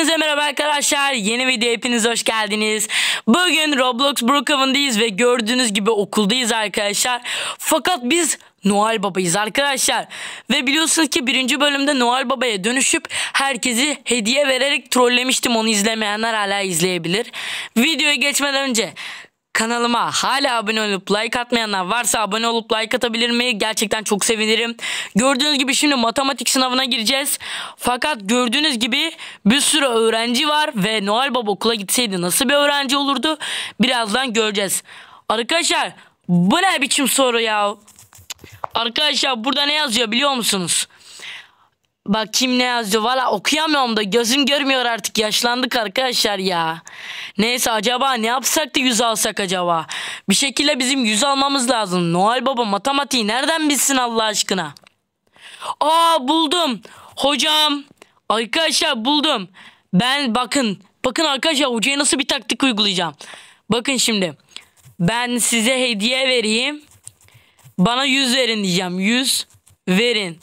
Hepinize merhaba arkadaşlar. Yeni video hepiniz hoş geldiniz. Bugün Roblox Brookhaven'dayız ve gördüğünüz gibi okuldayız arkadaşlar. Fakat biz Noel Baba'yız arkadaşlar. Ve biliyorsunuz ki birinci bölümde Noel Baba'ya dönüşüp herkesi hediye vererek trollemiştim. Onu izlemeyenler hala izleyebilir. Videoya geçmeden önce Kanalıma hala abone olup like atmayanlar varsa abone olup like atabilir mi? Gerçekten çok sevinirim. Gördüğünüz gibi şimdi matematik sınavına gireceğiz. Fakat gördüğünüz gibi bir sürü öğrenci var ve Noel Baba okula gitseydi nasıl bir öğrenci olurdu? Birazdan göreceğiz. Arkadaşlar bu ne biçim soru ya? Arkadaşlar burada ne yazıyor biliyor musunuz? Bak kim ne yazıyor valla okuyamıyorum da gözüm görmüyor artık yaşlandık arkadaşlar ya. Neyse acaba ne yapsak da yüz alsak acaba? Bir şekilde bizim yüz almamız lazım. Noel Baba matematiği nereden bilsin Allah aşkına? Aa buldum. Hocam. Arkadaşlar buldum. Ben bakın. Bakın arkadaşlar hocaya nasıl bir taktik uygulayacağım. Bakın şimdi. Ben size hediye vereyim. Bana yüz verin diyeceğim. Yüz verin.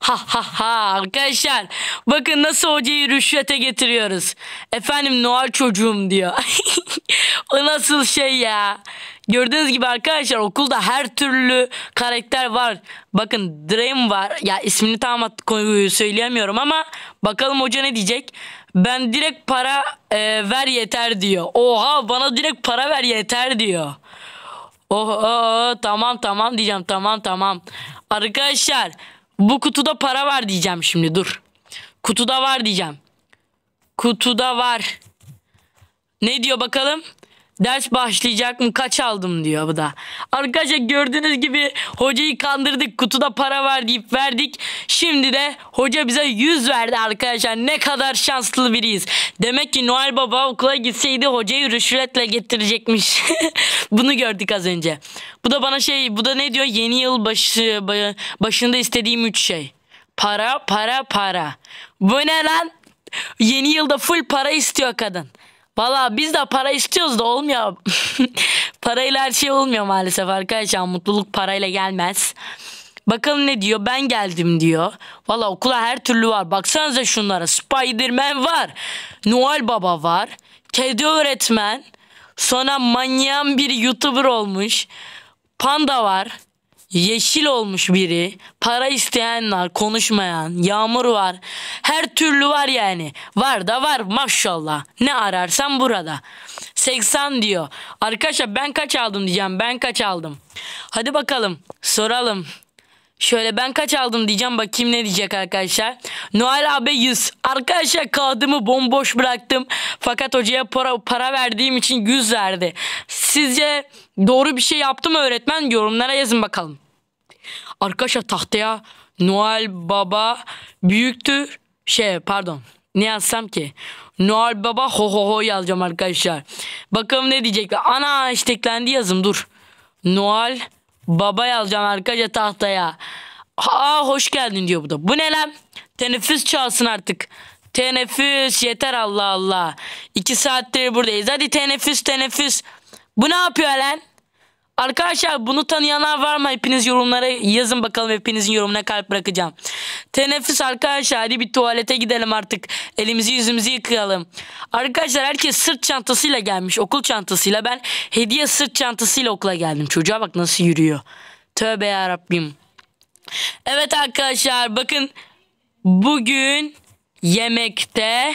Ha ha ha arkadaşlar bakın nasıl hocayı rüşvete getiriyoruz. Efendim Noel çocuğum diyor. o nasıl şey ya. Gördüğünüz gibi arkadaşlar okulda her türlü karakter var. Bakın Dream var. Ya ismini tam söyleyemiyorum ama bakalım hoca ne diyecek. Ben direkt para e, ver yeter diyor. Oha bana direkt para ver yeter diyor. Oh, oh, oh tamam tamam diyeceğim tamam tamam. Arkadaşlar bu kutuda para var diyeceğim şimdi dur. Kutuda var diyeceğim. Kutuda var. Ne diyor bakalım? Ders başlayacak mı kaç aldım diyor bu da. Arkadaşlar gördüğünüz gibi hocayı kandırdık kutuda para var deyip verdik. Şimdi de hoca bize 100 verdi arkadaşlar ne kadar şanslı biriyiz. Demek ki Noel Baba okula gitseydi hocayı rüşvetle getirecekmiş. Bunu gördük az önce. Bu da bana şey bu da ne diyor yeni yıl başı, başında istediğim 3 şey. Para para para. Bu ne lan? Yeni yılda full para istiyor kadın. Valla biz de para istiyoruz da olmuyor. Parayla her şey olmuyor maalesef arkadaşlar. Mutluluk parayla gelmez. Bakalım ne diyor? Ben geldim diyor. Valla okula her türlü var. Baksanıza şunlara. Spiderman var. Noel Baba var. Kedi öğretmen. Sonra manyağın bir YouTuber olmuş. Panda var. Yeşil olmuş biri, para isteyenler, konuşmayan, yağmur var. Her türlü var yani. Var da var maşallah. Ne ararsan burada. 80 diyor. Arkadaşlar ben kaç aldım diyeceğim. Ben kaç aldım. Hadi bakalım soralım. Şöyle ben kaç aldım diyeceğim bakayım ne diyecek arkadaşlar. Noel abi 100. Arkadaşlar kağıdımı bomboş bıraktım. Fakat hocaya para, para verdiğim için 100 verdi. Sizce doğru bir şey yaptım mı öğretmen? Yorumlara yazın bakalım. Arkadaşlar tahtaya Noel Baba büyüktür. Şey pardon ne yazsam ki? Noel Baba ho ho ho yazacağım arkadaşlar. Bakalım ne diyecekler. Ana isteklendi yazım dur. Noel Baba alacağım arkadaşlar tahtaya. Aa hoş geldin diyor bu da. Bu ne lan? Teneffüs çalsın artık. Teneffüs yeter Allah Allah. İki saattir buradayız. Hadi teneffüs teneffüs. Bu ne yapıyor lan? Arkadaşlar bunu tanıyanlar var mı? Hepiniz yorumlara yazın bakalım. Hepinizin yorumuna kalp bırakacağım. Teneffüs arkadaşlar hadi bir tuvalete gidelim artık. Elimizi yüzümüzü yıkayalım. Arkadaşlar herkes sırt çantasıyla gelmiş. Okul çantasıyla. Ben hediye sırt çantasıyla okula geldim. Çocuğa bak nasıl yürüyor. Tövbe yarabbim. Evet arkadaşlar bakın. Bugün yemekte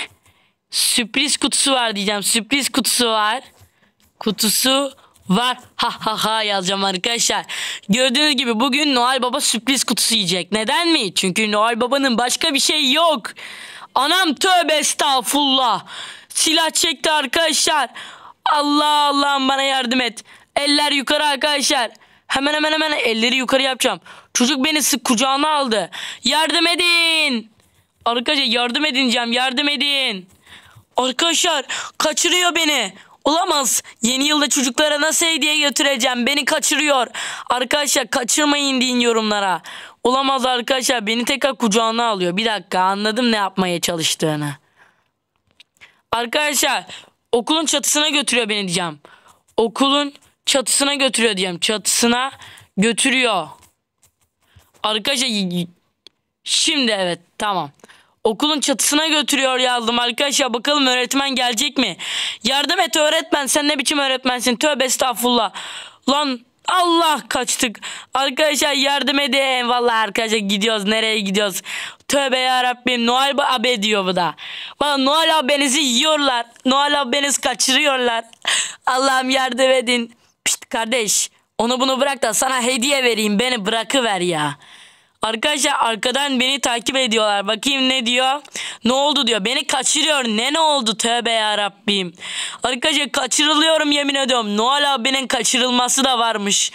sürpriz kutusu var diyeceğim. Sürpriz kutusu var. Kutusu var. Ha ha ha yazacağım arkadaşlar. Gördüğünüz gibi bugün Noel Baba sürpriz kutusu yiyecek. Neden mi? Çünkü Noel Baba'nın başka bir şey yok. Anam tövbe estağfurullah. Silah çekti arkadaşlar. Allah Allah'ım bana yardım et. Eller yukarı arkadaşlar. Hemen hemen hemen elleri yukarı yapacağım. Çocuk beni sık kucağına aldı. Yardım edin. Arkadaşlar yardım edineceğim. Yardım edin. Arkadaşlar kaçırıyor beni. Olamaz. Yeni yılda çocuklara nasıl hediye götüreceğim? Beni kaçırıyor. Arkadaşlar kaçırmayın deyin yorumlara. Olamaz arkadaşlar. Beni tekrar kucağına alıyor. Bir dakika anladım ne yapmaya çalıştığını. Arkadaşlar okulun çatısına götürüyor beni diyeceğim. Okulun çatısına götürüyor diyeceğim. Çatısına götürüyor. Arkadaşlar şimdi evet tamam. Okulun çatısına götürüyor yazdım arkadaşlar. Bakalım öğretmen gelecek mi? Yardım et öğretmen. Sen ne biçim öğretmensin? Tövbe estağfurullah. Lan Allah kaçtık. Arkadaşlar yardım edin. Vallahi arkadaşlar gidiyoruz. Nereye gidiyoruz? Tövbe ya Rabbim. Noel abi diyor bu da. Bana Noel abenizi yiyorlar. Noel abeniz kaçırıyorlar. Allah'ım yardım edin. Pişt kardeş. Onu bunu bırak da sana hediye vereyim. Beni bırakıver ya. Arkadaşlar arkadan beni takip ediyorlar. Bakayım ne diyor. Ne oldu diyor. Beni kaçırıyor. Ne ne oldu? Tövbe ya Rabbim. Arkadaşlar kaçırılıyorum yemin ediyorum. Noel abinin kaçırılması da varmış.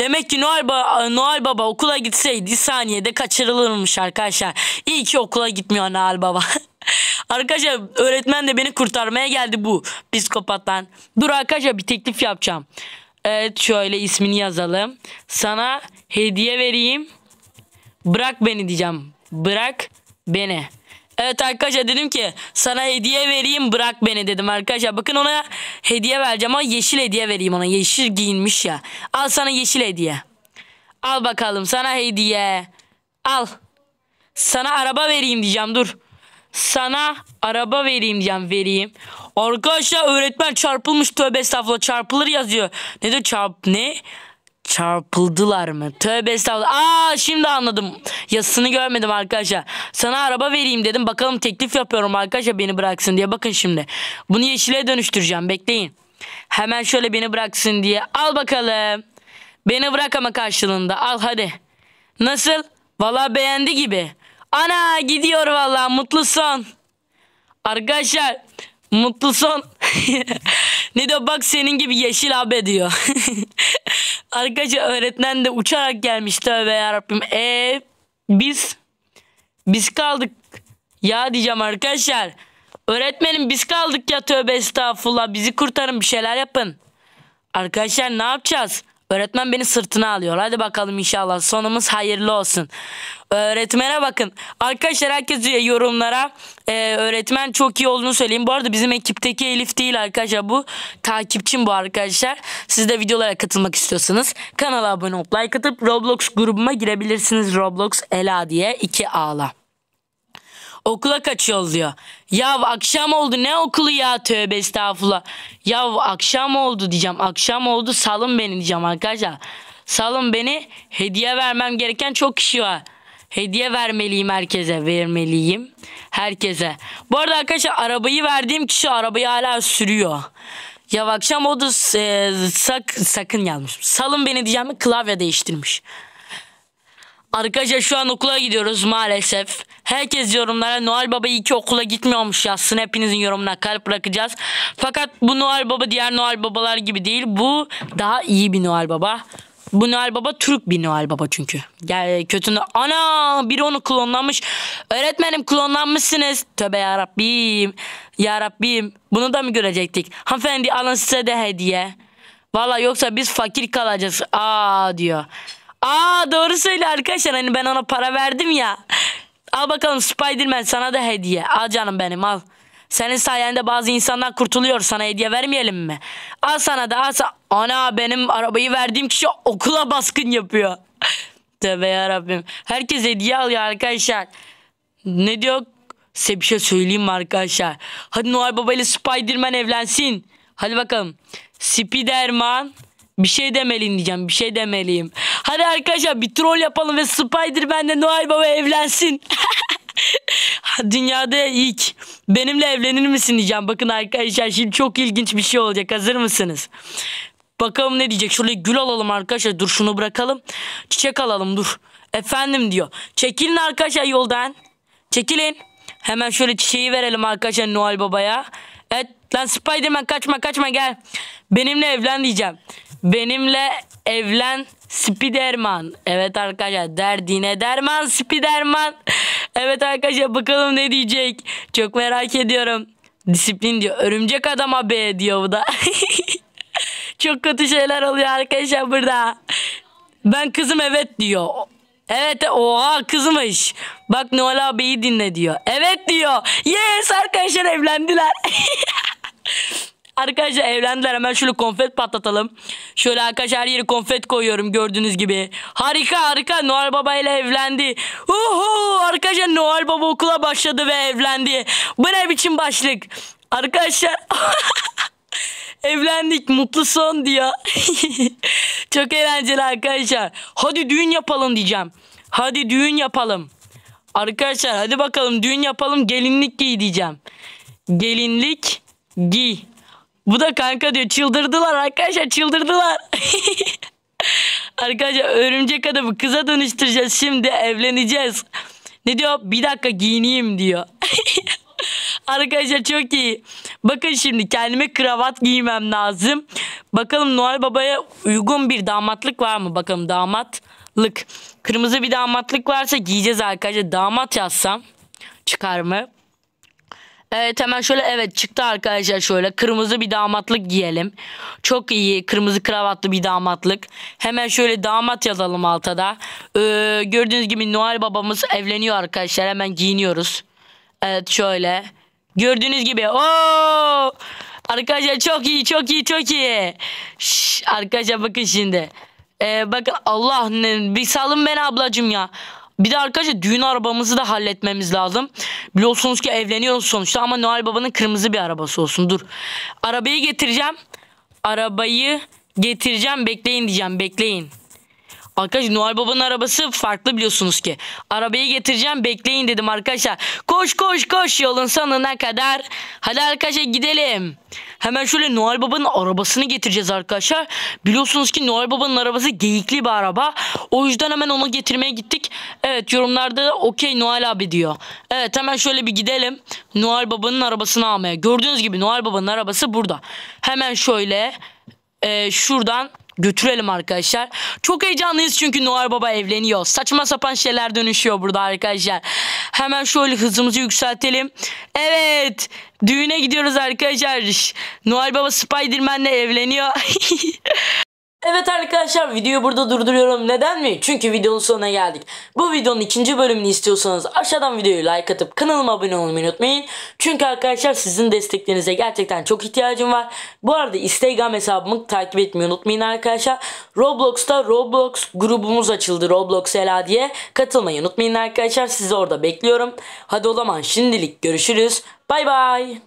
Demek ki Noel, ba Noel Baba okula gitseydi saniyede kaçırılırmış arkadaşlar. İyi ki okula gitmiyor Noel Baba. arkadaşlar öğretmen de beni kurtarmaya geldi bu psikopattan. Dur arkadaşlar bir teklif yapacağım. Evet şöyle ismini yazalım. Sana hediye vereyim. Bırak beni diyeceğim. Bırak beni. Evet arkadaşlar dedim ki sana hediye vereyim bırak beni dedim arkadaşlar. Bakın ona hediye vereceğim ama yeşil hediye vereyim ona. Yeşil giyinmiş ya. Al sana yeşil hediye. Al bakalım sana hediye. Al. Sana araba vereyim diyeceğim dur. Sana araba vereyim diyeceğim vereyim. Arkadaşlar öğretmen çarpılmış tövbe estağfurullah çarpılır yazıyor. Ne de çarp ne? Çarpıldılar mı? Tövbe estağfurullah. Aa şimdi anladım. Yasını görmedim arkadaşlar. Sana araba vereyim dedim. Bakalım teklif yapıyorum arkadaşlar beni bıraksın diye. Bakın şimdi. Bunu yeşile dönüştüreceğim. Bekleyin. Hemen şöyle beni bıraksın diye. Al bakalım. Beni bırak ama karşılığında. Al hadi. Nasıl? Valla beğendi gibi. Ana gidiyor valla mutlu son. Arkadaşlar mutlu son. ne de bak senin gibi yeşil abi diyor. Arkadaşlar öğretmen de uçarak gelmiş tövbe yarabbim. E biz biz kaldık ya diyeceğim arkadaşlar. Öğretmenim biz kaldık ya tövbe estağfurullah bizi kurtarın bir şeyler yapın. Arkadaşlar ne yapacağız? Öğretmen beni sırtına alıyor. Hadi bakalım inşallah sonumuz hayırlı olsun. Öğretmene bakın. Arkadaşlar herkes yorumlara e, öğretmen çok iyi olduğunu söyleyin. Bu arada bizim ekipteki Elif değil arkadaşlar bu. Takipçim bu arkadaşlar. Siz de videolara katılmak istiyorsanız kanala abone olup like atıp Roblox grubuma girebilirsiniz. Roblox Ela diye 2 ağla. Okula kaç diyor. Ya akşam oldu ne okulu ya tövbe estağfurullah. Ya akşam oldu diyeceğim. Akşam oldu salın beni diyeceğim arkadaşlar. Salın beni hediye vermem gereken çok kişi var. Hediye vermeliyim herkese vermeliyim. Herkese. Bu arada arkadaşlar arabayı verdiğim kişi arabayı hala sürüyor. Ya akşam oldu e, sak, sakın yazmış. Salın beni diyeceğim klavye değiştirmiş. Arkadaşlar şu an okula gidiyoruz maalesef. Herkes yorumlara Noel Baba iki okula gitmiyormuş yazsın. Hepinizin yorumuna kalp bırakacağız. Fakat bu Noel Baba diğer Noel Babalar gibi değil. Bu daha iyi bir Noel Baba. Bu Noel Baba Türk bir Noel Baba çünkü. Gel kötü ana biri onu klonlanmış. Öğretmenim klonlanmışsınız. Tövbe ya Rabbim. Bunu da mı görecektik? Hanımefendi alın size de hediye. Valla yoksa biz fakir kalacağız. Aa diyor. Aa doğru söyle arkadaşlar hani ben ona para verdim ya. Al bakalım Spiderman sana da hediye. Al canım benim al. Senin sayende bazı insanlar kurtuluyor. Sana hediye vermeyelim mi? Al sana da al sana. Ana benim arabayı verdiğim kişi okula baskın yapıyor. Tövbe yarabbim. Herkes hediye alıyor arkadaşlar. Ne diyor? Size bir şey söyleyeyim mi arkadaşlar? Hadi Noel Baba ile Spiderman evlensin. Hadi bakalım. Spiderman bir şey demeliyim diyeceğim. Bir şey demeliyim. Hadi arkadaşlar bir troll yapalım ve Spider-Man'le Noel Baba evlensin. Dünyada ilk benimle evlenir misin diyeceğim. Bakın arkadaşlar şimdi çok ilginç bir şey olacak. Hazır mısınız? Bakalım ne diyecek. Şöyle gül alalım arkadaşlar. Dur şunu bırakalım. Çiçek alalım dur. Efendim diyor. Çekilin arkadaşlar yoldan. Çekilin. Hemen şöyle çiçeği verelim arkadaşlar Noel Baba'ya. Evet Lan Spiderman kaçma kaçma gel. Benimle evlen diyeceğim. Benimle evlen Spiderman. Evet arkadaşlar derdine derman Spiderman. Evet arkadaşlar bakalım ne diyecek. Çok merak ediyorum. Disiplin diyor. Örümcek adama be diyor bu da. Çok kötü şeyler oluyor arkadaşlar burada. Ben kızım evet diyor. Evet oha kızmış. Bak Noel abiyi dinle diyor. Evet diyor. Yes arkadaşlar evlendiler. Arkadaşlar evlendiler hemen şöyle konfet patlatalım. Şöyle arkadaşlar her yeri konfet koyuyorum gördüğünüz gibi. Harika harika Noel Baba ile evlendi. Uhu arkadaşlar Noel Baba okula başladı ve evlendi. Bu ne biçim başlık? Arkadaşlar evlendik mutlu son diyor. Çok eğlenceli arkadaşlar. Hadi düğün yapalım diyeceğim. Hadi düğün yapalım. Arkadaşlar hadi bakalım düğün yapalım gelinlik giy diyeceğim. Gelinlik giy. Bu da kanka diyor çıldırdılar arkadaşlar çıldırdılar. arkadaşlar örümcek adamı kıza dönüştüreceğiz şimdi evleneceğiz. Ne diyor? Bir dakika giyineyim diyor. arkadaşlar çok iyi. Bakın şimdi kendime kravat giymem lazım. Bakalım Noel Baba'ya uygun bir damatlık var mı? Bakalım damatlık. Kırmızı bir damatlık varsa giyeceğiz arkadaşlar. Damat yazsam çıkar mı? Evet hemen şöyle evet çıktı arkadaşlar şöyle kırmızı bir damatlık giyelim. Çok iyi kırmızı kravatlı bir damatlık. Hemen şöyle damat yazalım alta da. Ee, gördüğünüz gibi Noel babamız evleniyor arkadaşlar hemen giyiniyoruz. Evet şöyle. Gördüğünüz gibi o Arkadaşlar çok iyi çok iyi çok iyi. Şş, arkadaşlar bakın şimdi. Ee, bakın Allah bir salın ben ablacım ya. Bir de arkadaşlar düğün arabamızı da halletmemiz lazım. Biliyorsunuz ki evleniyoruz sonuçta ama Noel Baba'nın kırmızı bir arabası olsun. Dur. Arabayı getireceğim. Arabayı getireceğim. Bekleyin diyeceğim. Bekleyin. Arkadaşlar Noel Baba'nın arabası farklı biliyorsunuz ki. Arabayı getireceğim bekleyin dedim arkadaşlar. Koş koş koş yolun sonuna kadar. Hadi arkadaşlar gidelim. Hemen şöyle Noel Baba'nın arabasını getireceğiz arkadaşlar. Biliyorsunuz ki Noel Baba'nın arabası geyikli bir araba. O yüzden hemen onu getirmeye gittik. Evet yorumlarda okey Noel abi diyor. Evet hemen şöyle bir gidelim. Noel Baba'nın arabasını almaya. Gördüğünüz gibi Noel Baba'nın arabası burada. Hemen şöyle e, şuradan götürelim arkadaşlar. Çok heyecanlıyız çünkü Noel Baba evleniyor. Saçma sapan şeyler dönüşüyor burada arkadaşlar. Hemen şöyle hızımızı yükseltelim. Evet. Düğüne gidiyoruz arkadaşlar. Noel Baba Spiderman'le evleniyor. Evet arkadaşlar videoyu burada durduruyorum. Neden mi? Çünkü videonun sonuna geldik. Bu videonun ikinci bölümünü istiyorsanız aşağıdan videoyu like atıp kanalıma abone olmayı unutmayın. Çünkü arkadaşlar sizin desteklerinize gerçekten çok ihtiyacım var. Bu arada Instagram hesabımı takip etmeyi unutmayın arkadaşlar. Roblox'ta Roblox grubumuz açıldı. Roblox Ela diye. Katılmayı unutmayın arkadaşlar. Sizi orada bekliyorum. Hadi o zaman şimdilik görüşürüz. Bay bay.